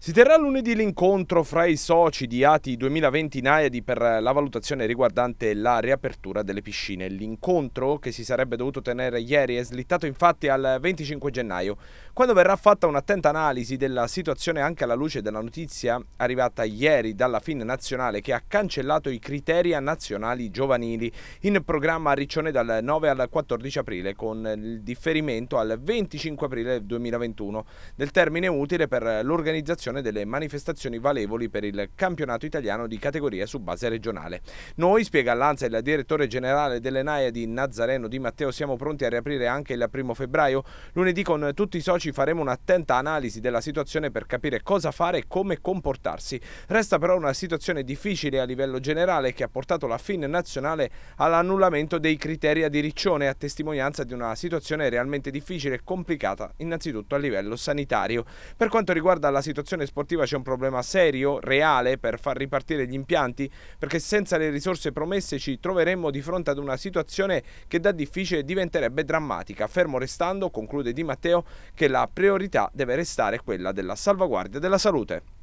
Si terrà lunedì l'incontro fra i soci di ATI 2020 Naiadi per la valutazione riguardante la riapertura delle piscine. L'incontro, che si sarebbe dovuto tenere ieri, è slittato infatti al 25 gennaio, quando verrà fatta un'attenta analisi della situazione anche alla luce della notizia arrivata ieri dalla FIN nazionale che ha cancellato i criteri a nazionali giovanili in programma a Riccione dal 9 al 14 aprile con il differimento al 25 aprile 2021 del termine utile per l'organizzazione organizzazione delle manifestazioni valevoli per il campionato italiano di categoria su base regionale. Noi, spiega all'Anza il direttore generale delle Naia di Nazareno Di Matteo, siamo pronti a riaprire anche il primo febbraio. Lunedì con tutti i soci faremo un'attenta analisi della situazione per capire cosa fare e come comportarsi. Resta però una situazione difficile a livello generale che ha portato la FIN nazionale all'annullamento dei criteri a diriccione a testimonianza di una situazione realmente difficile e complicata innanzitutto a livello sanitario. Per quanto riguarda la situazione direzione sportiva c'è un problema serio, reale, per far ripartire gli impianti, perché senza le risorse promesse ci troveremmo di fronte ad una situazione che da difficile diventerebbe drammatica, fermo restando, conclude Di Matteo, che la priorità deve restare quella della salvaguardia della salute.